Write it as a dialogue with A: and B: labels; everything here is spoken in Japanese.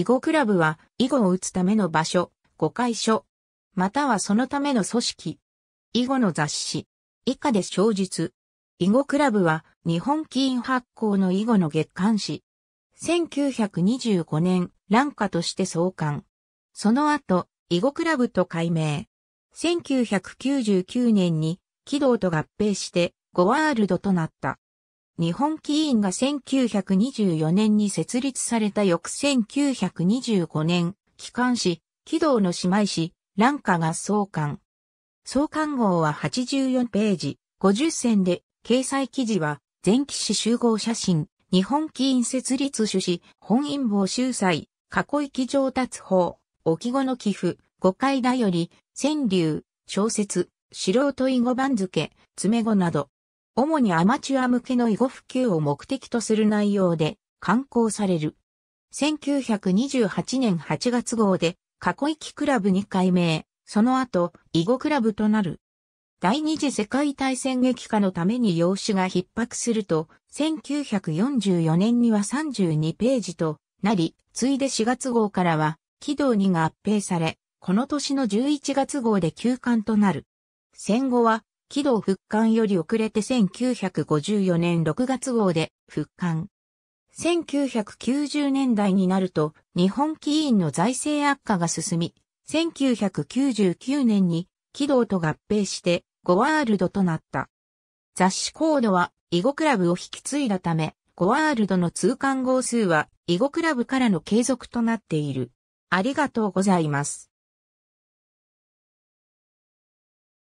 A: 囲碁クラブは、囲碁を打つための場所、誤解書、またはそのための組織。
B: 囲碁の雑誌。以下で小述。囲碁クラブは、日本棋院発行の囲碁の月刊誌。1925年、乱歌として創刊。その後、囲碁クラブと改名。1999年に、軌道と合併して、ゴワールドとなった。日本棋院が1924年に設立された翌1925年、機関誌、軌道の姉妹誌、ンカが創刊。創刊号は84ページ、50選で、掲載記事は、前期誌集合写真、日本棋院設立主旨、本因坊秀才、囲い気上達法、沖語の寄付、誤解だより、川柳、小説、素人囲碁番付、詰碁など、主にアマチュア向けの囲碁普及を目的とする内容で刊行される。1928年8月号で、囲い機クラブに改名、その後、囲碁クラブとなる。第二次世界大戦激化のために用紙が逼迫すると、1944年には32ページとなり、ついで4月号からは、軌道2が合併され、この年の11月号で休刊となる。戦後は、軌道復刊より遅れて1954年6月号で復刊。1990年代になると日本起員の財政悪化が進み、1999年に軌道と合併してゴワールドとなった。雑誌コードは囲碁クラブを引き継いだため、ゴワールドの通関号数は囲碁クラブからの継続となってい
A: る。ありがとうございます。